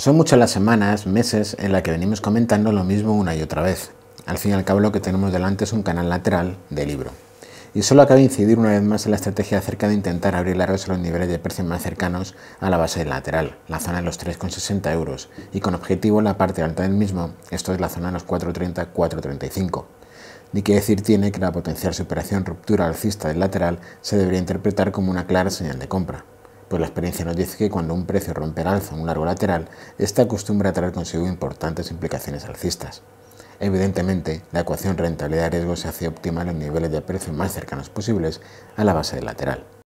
Son muchas las semanas, meses, en las que venimos comentando lo mismo una y otra vez. Al fin y al cabo lo que tenemos delante es un canal lateral de libro. Y solo acaba de incidir una vez más en la estrategia acerca de intentar abrir la red a los niveles de precios más cercanos a la base del lateral, la zona de los 3,60 euros, y con objetivo la parte alta del mismo, esto es la zona de los 4,30-4,35. Ni que decir tiene que la potencial superación ruptura alcista del lateral se debería interpretar como una clara señal de compra pues la experiencia nos dice que cuando un precio rompe el alza en un largo lateral, esta acostumbra a traer consigo importantes implicaciones alcistas. Evidentemente, la ecuación rentabilidad-riesgo se hace óptima en niveles de precio más cercanos posibles a la base del lateral.